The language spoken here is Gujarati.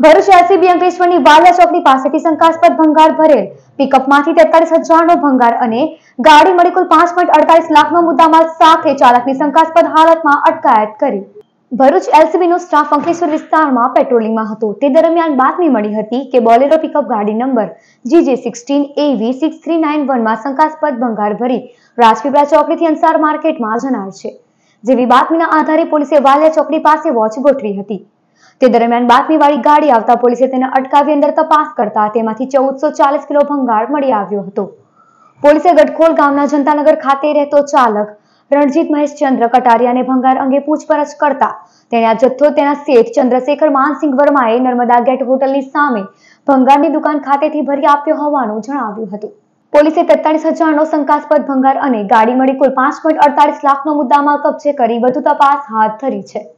ભરૂચ આરસીબી અંકલેશ્વરની વાલિયા ચોકડી પાસેથી શંકાસ્પદ ભંગાર ભરેલ પિકઅપમાંથી તેતાલીસ હજારનો ભંગાર અને ગાડી મળી કુલ પાંચ પોઈન્ટ અડતાલીસ લાખનો મુદ્દામાલ સાથે ચાલકની શંકાસ્પદ હાલતમાં અટકાયત કરી ભરૂચ એલસીબીનો સ્ટાફ અંકલેશ્વર વિસ્તારમાં પેટ્રોલિંગમાં હતો તે દરમિયાન બાતમી મળી હતી કે બોલેરો પિકઅપ ગાડી number GJ sixteen AV six three nine વનમાં શંકાસ્પદ ભંગાર ભરી રાજપીપળા ચોકડીથી અંસાર માર્કેટમાં જનાર છે જેવી બાતમીના આધારે પોલીસે વાલિયા ચોકડી પાસે વોચ ગોઠવી હતી તે દરમિયાન બાતમીવાળી ગાડી આવતા પોલીસે તેને અટકાવી અંદર તપાસ કરતા તેમાંથી ચૌદસો ચાલીસ કિલો ભંગાર મળી આવ્યો હતો પોલીસે ગઢખોલ ગામના જનતાનગર ખાતે રહેતો ચાલક રણજીત મહેશચંદ્ર કટારિયાને ભંગાર અંગે પૂછપરછ કરતા તેણે આ જથ્થો તેના શેઠ ચંદ્રશેખર માનસિંહ વર્માએ નર્મદા ગેટ હોટલની સામે ભંગારની દુકાન ખાતેથી ભરી આપ્યો હોવાનું જણાવ્યું હતું પોલીસે તેતાલીસ હજારનો શંકાસ્પદ ભંગાર અને ગાડી મળી કુલ પાંચ પોઈન્ટ અડતાલીસ લાખનો મુદ્દામાં કબજે કરી વધુ તપાસ હાથ ધરી છે